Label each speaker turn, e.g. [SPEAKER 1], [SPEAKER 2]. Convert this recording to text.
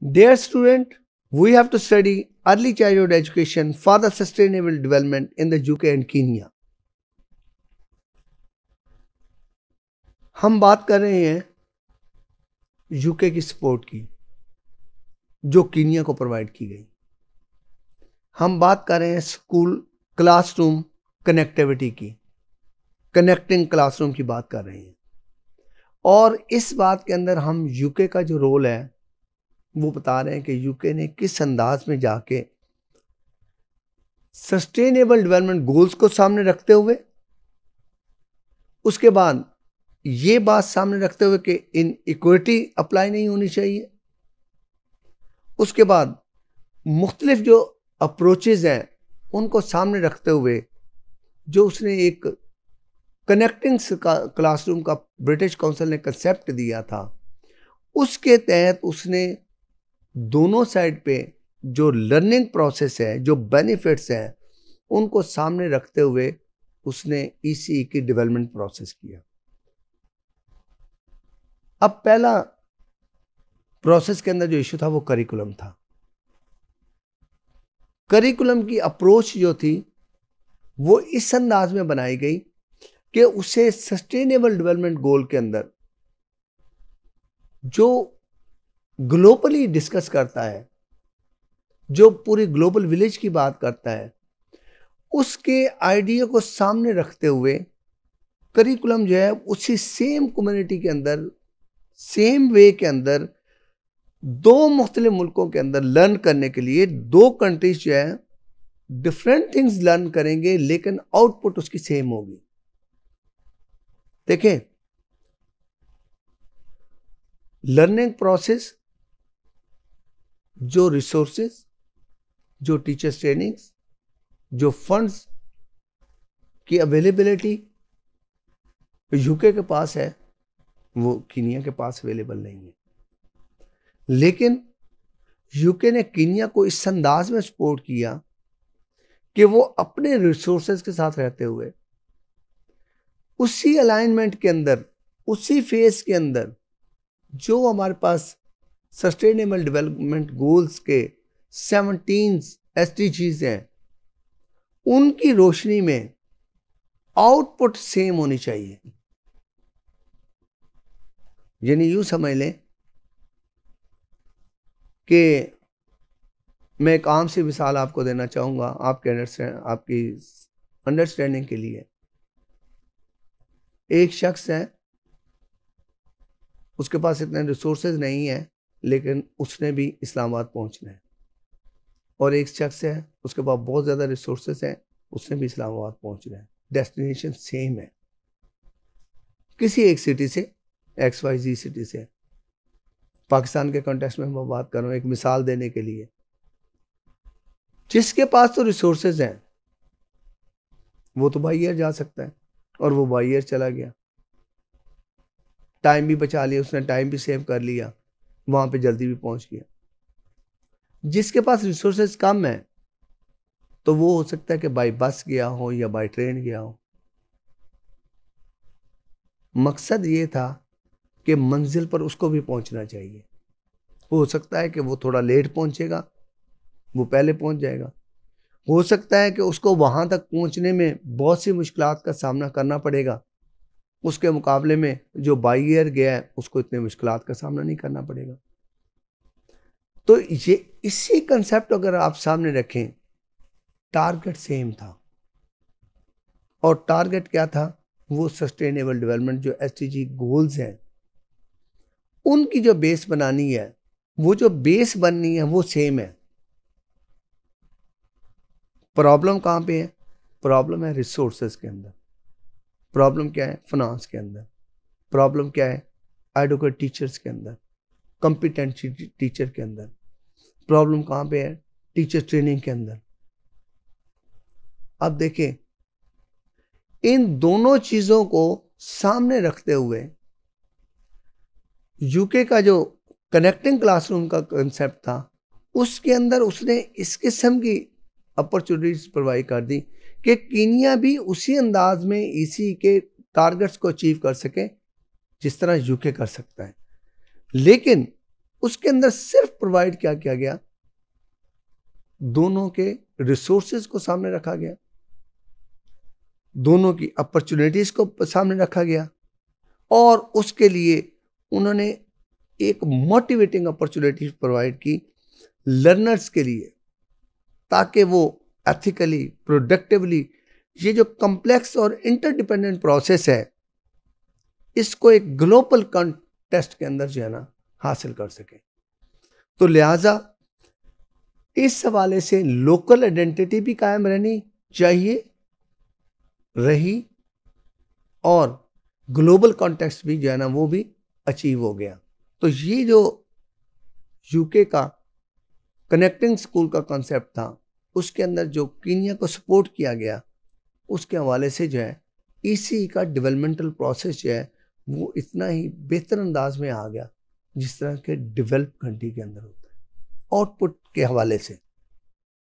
[SPEAKER 1] Dear student, we have to study early childhood education for the sustainable development in the UK and Kenya. हम बात कर रहे हैं UK की support की जो कीनिया को प्रोवाइड की गई हम बात कर रहे हैं स्कूल क्लासरूम कनेक्टिविटी की कनेक्टिंग क्लासरूम की बात कर रहे हैं और इस बात के अंदर हम यूके का जो रोल है वो बता रहे हैं कि यूके ने किस अंदाज में जाके सस्टेनेबल डेवलपमेंट गोल्स को सामने रखते हुए उसके बाद ये बात सामने रखते हुए कि इन इक्विटी अप्लाई नहीं होनी चाहिए उसके बाद मुख्तलिफ जो अप्रोचेज़ हैं उनको सामने रखते हुए जो उसने एक कनेक्टिंग क्लासरूम का ब्रिटिश काउंसिल ने कंसेप्ट दिया था उसके तहत उसने दोनों साइड पे जो लर्निंग प्रोसेस है जो बेनिफिट्स हैं उनको सामने रखते हुए उसने ई e e की डेवलपमेंट प्रोसेस किया अब पहला प्रोसेस के अंदर जो इश्यू था वो करिकुलम था करिकुलम की अप्रोच जो थी वो इस अंदाज में बनाई गई कि उसे सस्टेनेबल डेवलपमेंट गोल के अंदर जो ग्लोबली डिस्कस करता है जो पूरी ग्लोबल विलेज की बात करता है उसके आइडिया को सामने रखते हुए करिकुलम जो है उसी सेम कम्युनिटी के अंदर सेम वे के अंदर दो मुख्तलिफ मुल्कों के अंदर लर्न करने के लिए दो कंट्रीज जो है डिफरेंट थिंग्स लर्न करेंगे लेकिन आउटपुट उसकी सेम होगी देखें लर्निंग प्रोसेस जो रिसोर्सेस जो टीचर्स ट्रेनिंग्स जो फंड्स की अवेलेबिलिटी यूके के पास है वो कीनिया के पास अवेलेबल नहीं है लेकिन यूके ने कीनिया को इस अंदाज में सपोर्ट किया कि वो अपने रिसोर्सेज के साथ रहते हुए उसी अलाइनमेंट के अंदर उसी फेज के अंदर जो हमारे पास सस्टेनेबल डेवलपमेंट गोल्स के सेवनटीन एस हैं उनकी रोशनी में आउटपुट सेम होनी चाहिए यानी यूं समझ लें कि मैं एक आम सी मिसाल आपको देना चाहूँगा आपके आपकी अंडरस्टैंडिंग के लिए एक शख्स है उसके पास इतने रिसोर्सेज नहीं है लेकिन उसने भी इस्लामाबाद पहुंचना है और एक शख्स है उसके पास बहुत ज़्यादा रिसोर्स हैं उसने भी इस्लामाबाद पहुंचना है डेस्टिनेशन सेम है किसी एक सिटी से एक्स वाई जी सिटी से पाकिस्तान के कॉन्टेक्स्ट में मैं बात कर रहा हूँ एक मिसाल देने के लिए जिसके पास तो रिसोर्सेज हैं वो तो बाई जा सकता है और वो बाई चला गया टाइम भी बचा लिया उसने टाइम भी सेव कर लिया वहाँ पे जल्दी भी पहुँच गया जिसके पास रिसोर्सेज कम है तो वो हो सकता है कि बाई बस गया हो या बाई ट्रेन गया हो मकसद ये था कि मंजिल पर उसको भी पहुंचना चाहिए हो सकता है कि वो थोड़ा लेट पहुंचेगा वो पहले पहुंच जाएगा हो सकता है कि उसको वहाँ तक पहुँचने में बहुत सी मुश्किल का सामना करना पड़ेगा उसके मुकाबले में जो बाई एयर गया है उसको इतने मुश्किल का सामना नहीं करना पड़ेगा तो ये इसी कंसेप्ट अगर आप सामने रखें टारगेट सेम था और टारगेट क्या था वो सस्टेनेबल डेवलपमेंट जो एस गोल्स हैं उनकी जो बेस बनानी है वो जो बेस बननी है वो सेम है प्रॉब्लम कहाँ पे है प्रॉब्लम है रिसोर्सेज के अंदर प्रॉब्लम क्या है फिनांस के अंदर प्रॉब्लम क्या है एडवोकेट टीचर्स के अंदर कॉम्पिटेंट टीचर के अंदर प्रॉब्लम कहाँ पे है टीचर ट्रेनिंग के अंदर अब देखें इन दोनों चीज़ों को सामने रखते हुए यूके का जो कनेक्टिंग क्लासरूम का कंसेप्ट था उसके अंदर उसने इस किस्म की अपॉर्चुनिटीज़ प्रोवाइड कर दी कि कीनिया भी उसी अंदाज में इसी के टारगेट्स को अचीव कर सके जिस तरह यूके कर सकता है लेकिन उसके अंदर सिर्फ प्रोवाइड क्या किया गया दोनों के रिसोर्सेज को सामने रखा गया दोनों की अपॉर्चुनिटीज़ को सामने रखा गया और उसके लिए उन्होंने एक मोटिवेटिंग अपॉर्चुनिटी प्रोवाइड की लर्नर्स के लिए ताकि वो एथिकली प्रोडक्टिवली ये जो कम्प्लेक्स और इंटरडिपेंडेंट प्रोसेस है इसको एक ग्लोबल कॉन्टेस्ट के अंदर जो है ना हासिल कर सकें तो लिहाजा इस हवाले से लोकल आइडेंटिटी भी कायम रहनी चाहिए रही और ग्लोबल कॉन्टेक्स्ट भी जो है ना वो भी अचीव हो गया तो ये जो यूके का कनेक्टिंग स्कूल का कॉन्सेप्ट था उसके अंदर जो कीनिया को सपोर्ट किया गया उसके हवाले से जो है इसी का डेवलपमेंटल प्रोसेस जो है वो इतना ही बेहतर अंदाज में आ गया जिस तरह के डेवलप कंट्री के अंदर होता है आउटपुट के हवाले से